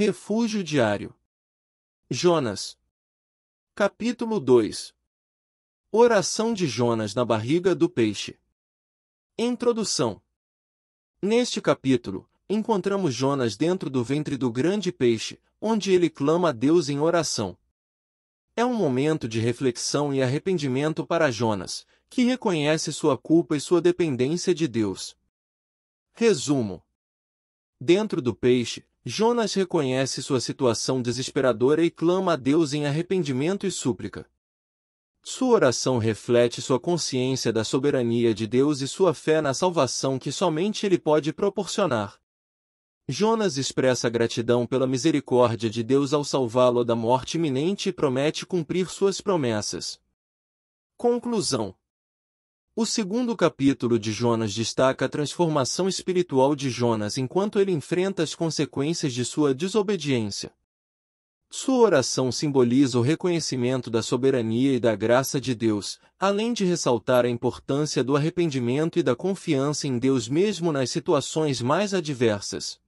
Refúgio diário. Jonas. Capítulo 2. Oração de Jonas na barriga do peixe. Introdução. Neste capítulo, encontramos Jonas dentro do ventre do grande peixe, onde ele clama a Deus em oração. É um momento de reflexão e arrependimento para Jonas, que reconhece sua culpa e sua dependência de Deus. Resumo: Dentro do peixe, Jonas reconhece sua situação desesperadora e clama a Deus em arrependimento e súplica. Sua oração reflete sua consciência da soberania de Deus e sua fé na salvação que somente Ele pode proporcionar. Jonas expressa gratidão pela misericórdia de Deus ao salvá-lo da morte iminente e promete cumprir suas promessas. Conclusão o segundo capítulo de Jonas destaca a transformação espiritual de Jonas enquanto ele enfrenta as consequências de sua desobediência. Sua oração simboliza o reconhecimento da soberania e da graça de Deus, além de ressaltar a importância do arrependimento e da confiança em Deus mesmo nas situações mais adversas.